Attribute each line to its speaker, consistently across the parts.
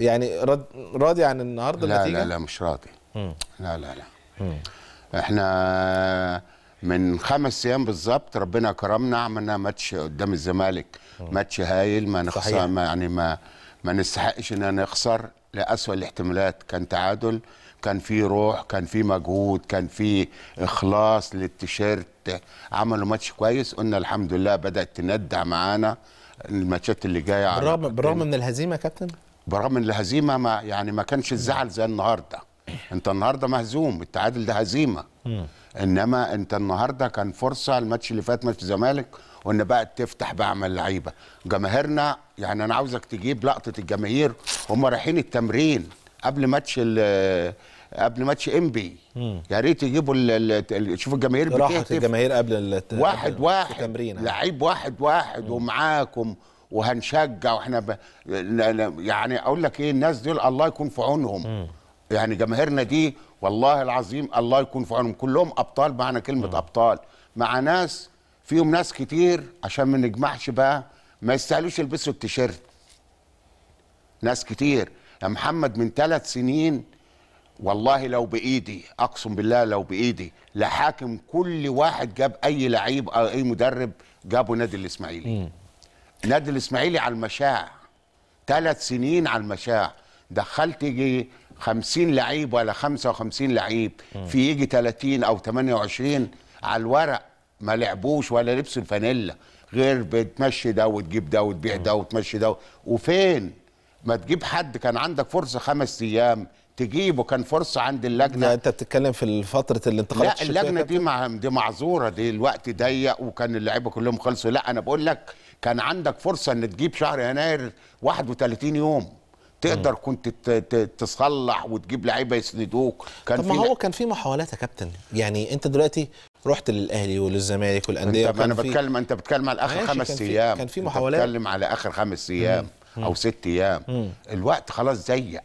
Speaker 1: يعني رد راضي عن النهارده لا النتيجه لا لا
Speaker 2: مش راضي مم. لا لا لا مم. احنا من خمس ايام بالظبط ربنا كرمنا عملنا ماتش قدام الزمالك ماتش هايل ما نخسر ما يعني ما ما نستحقش ان نخسر لاسوء الاحتمالات كان تعادل كان في روح كان في مجهود كان في اخلاص للتيشيرت عملوا ماتش كويس قلنا الحمد لله بدات تندع معانا الماتشات اللي جايه بالرغم بالرغم من
Speaker 1: الهزيمه يا كابتن
Speaker 2: برغم ان الهزيمه ما يعني ما كانش الزعل زي النهارده انت النهارده مهزوم التعادل ده هزيمه انما انت النهارده كان فرصه الماتش اللي فات ماتش الزمالك وان بقى تفتح بقى مع اللعيبه جماهيرنا يعني انا عاوزك تجيب لقطه الجماهير هم رايحين التمرين قبل ماتش قبل ماتش انبي يا ريت يجيبوا شوفوا الجماهير راحت الجماهير قبل التمرين واحد
Speaker 1: واحد التمرين لعيب
Speaker 2: واحد واحد ومعاكم وهنشجع واحنا ب... يعني اقول لك ايه الناس دول الله يكون في عونهم يعني جماهيرنا دي والله العظيم الله يكون في عونهم كلهم ابطال معنى كلمه م. ابطال مع ناس فيهم ناس كتير عشان ما نجمعش بقى ما يستاهلوش يلبسوا التيشيرت ناس كتير يا محمد من ثلاث سنين والله لو بايدي اقسم بالله لو بايدي لحاكم كل واحد جاب اي لعيب او اي مدرب جابه نادي الاسماعيلي نادي الاسماعيلي على المشاع ثلاث سنين على المشاع دخلت يجي 50 لعيب ولا 55 لعيب في يجي 30 او 28 على الورق ما لعبوش ولا لبسوا الفانيلا غير بتمشي ده وتجيب ده وتبيع ده وتمشي ده وفين ما تجيب حد كان عندك فرصه خمس ايام تجيبه كان فرصه عند اللجنه لا انت بتتكلم في فتره
Speaker 1: الانتقالات لا اللجنه دي
Speaker 2: مع دي معذوره دي الوقت ضيق وكان اللعيبه كلهم خلصوا لا انا بقول لك كان عندك فرصه ان تجيب شهر يناير 31 يوم تقدر كنت تصلح وتجيب لعيبه يسندوك كان طب ما هو
Speaker 1: كان في محاولات يا كابتن يعني انت دلوقتي رحت للاهلي وللزمالك والانديه انت انا بتكلم
Speaker 2: انت بتكلم على اخر خمس ايام كان في محاولات بتكلم على اخر خمس ايام مم. او ست ايام مم. الوقت خلاص ضيق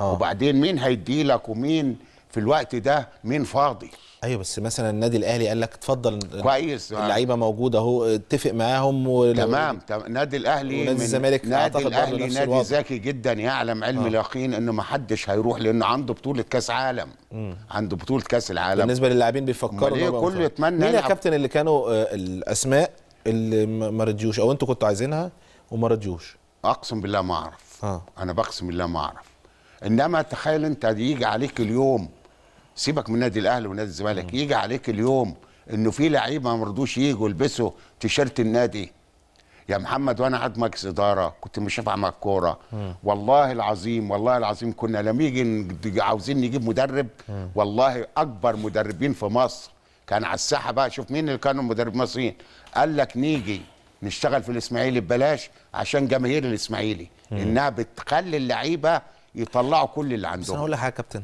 Speaker 2: آه. وبعدين مين هيديلك ومين في الوقت ده مين فاضي
Speaker 1: ايوه بس مثلا النادي الاهلي قال لك اتفضل كويس اللعيبه موجوده اهو اتفق معاهم تمام
Speaker 2: تمام النادي الاهلي ونادي الزمالك نادي الاهلي نادي ذكي جدا يعلم علم آه. اليقين انه ما حدش هيروح لانه عنده بطوله كاس عالم مم. عنده بطوله كاس العالم بالنسبه
Speaker 1: للاعبين بيفكروا ليه كله يتمنى مين يا كابتن اللي كانوا آه، الاسماء اللي ما رضيوش او انتوا كنتوا عايزينها وما رضيوش اقسم بالله ما اعرف آه. انا بقسم
Speaker 2: بالله ما اعرف انما تخيل انت يجي عليك اليوم سيبك من نادي الاهلي ونادي الزمالك يجي عليك اليوم انه في لعيبه ما رضوش يجوا يلبسوا تيشيرت النادي يا محمد وانا قاعد مجلس اداره كنت مش شافع مع الكوره والله العظيم والله العظيم كنا لما يجي عاوزين نجيب مدرب والله اكبر مدربين في مصر كان على الساحه بقى شوف مين اللي كانوا مدرب مصريين قال لك نيجي نشتغل في الاسماعيلي ببلاش عشان جماهير الاسماعيلي انها بتخلي اللعيبه
Speaker 1: يطلعوا كل اللي عندهم بس انا اقول لك حاجه يا كابتن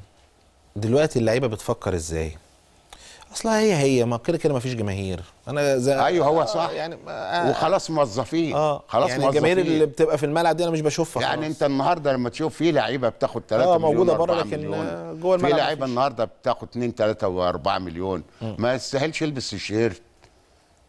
Speaker 1: دلوقتي اللعيبه بتفكر ازاي اصلها هي هي ما كده كده ما فيش جماهير انا زي ايوه هو صح آه، يعني آه،, آه
Speaker 2: وخلاص موظفين اه خلاص يعني موظفين الجماهير اللي
Speaker 1: بتبقى في الملعب دي انا مش بشوفها يعني خلاص. انت النهارده لما تشوف
Speaker 2: في لعيبه بتاخد 3 آه مليون موجوده بره لكن جوه الملعب في لعيبه النهارده بتاخد 2 3 و4 مليون م. ما يستاهلش يلبس الشيرت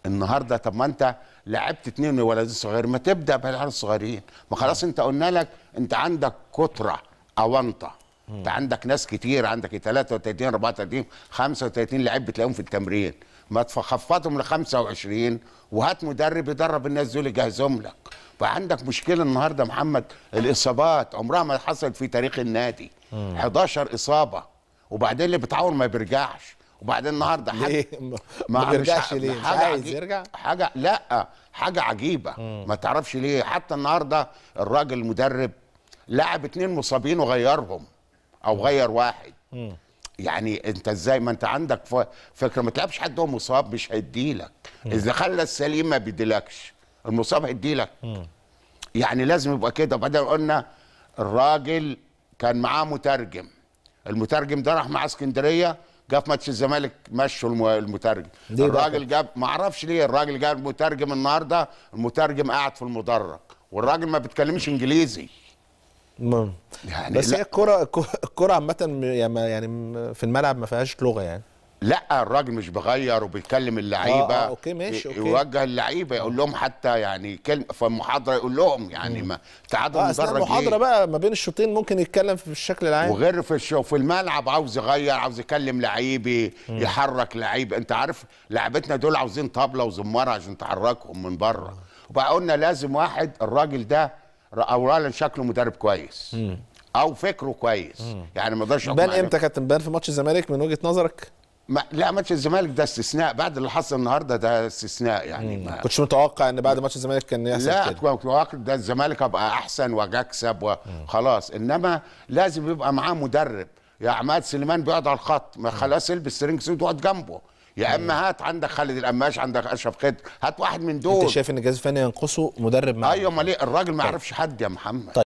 Speaker 2: النهارده طب ما انت لعبت اثنين ولد صغير ما تبدا بالعيال الصغيرين ما خلاص انت قلنا لك انت عندك كتره اونطه انت عندك ناس كتير عندك 33 34 35 لعيب بتلاقيهم في التمرين ما تخفضهم ل 25 وهات مدرب يدرب الناس دول يجهزهم لك فعندك مشكله النهارده محمد الاصابات عمرها ما حصلت في تاريخ النادي مم. 11 اصابه وبعدين اللي بتعور ما بيرجعش وبعدين النهارده حد ما بيرجعش ليه مش عايز يرجع حاجه لا حاجه عجيبه مم. ما تعرفش ليه حتى النهارده الراجل المدرب لعب اتنين مصابين وغيرهم او غير واحد م. يعني انت ازاي ما انت عندك فكره ما تلعبش حد هو مصاب مش هيديلك اذا خلى السليم ما بيديلكش المصاب هيديلك يعني لازم يبقى كده بعدين قلنا الراجل كان معاه مترجم المترجم ده راح مع اسكندريه جه في ماتش الزمالك مشوا المترجم الراجل جاب ما اعرفش ليه الراجل جاب المترجم النهارده المترجم قاعد في المدرج والراجل ما بيتكلمش انجليزي
Speaker 1: يعني بس هي الكرة الكرة عامة يعني, يعني في الملعب ما فيهاش لغة يعني
Speaker 2: لا الراجل مش بغير وبيكلم اللعيبه آه آه اوكي ماشي اوكي يوجه اللعيبه يقول آه. لهم حتى يعني كلمه في المحاضره يقول لهم يعني ما تعادل آه مدرج المحاضره إيه؟
Speaker 1: بقى ما بين الشوطين ممكن يتكلم في الشكل العام
Speaker 2: وغير في الشو في الملعب عاوز يغير عاوز يكلم لعيبي يحرك لعيب انت عارف لعبتنا دول عاوزين طبله وزماره عشان تحركهم من بره آه. وبقى قلنا لازم واحد الراجل ده اولا شكله مدرب كويس مم. او فكره كويس مم. يعني ما اقدرش بان امتى
Speaker 1: كابتن بان في ماتش الزمالك من وجهه نظرك
Speaker 2: ما لا ماتش الزمالك ده استثناء بعد اللي حصل النهارده ده استثناء يعني ما كنتش متوقع ان بعد ماتش الزمالك كان يحصل كده لا كنت متوقع ده الزمالك ابقى احسن واجي اكسب وخلاص انما لازم يبقى معاه مدرب يا عماد سليمان بيقعد على الخط ما خلاص البس سترينج سوت واقعد جنبه يا اما أيوة. هات عندك خالد القماش عندك اشرف خد هات واحد من دول انت شايف
Speaker 1: ان الجهاز الفني ينقصه مدرب معاه
Speaker 2: ايوه امال ايه الراجل ما يعرفش طيب. حد يا محمد طيب.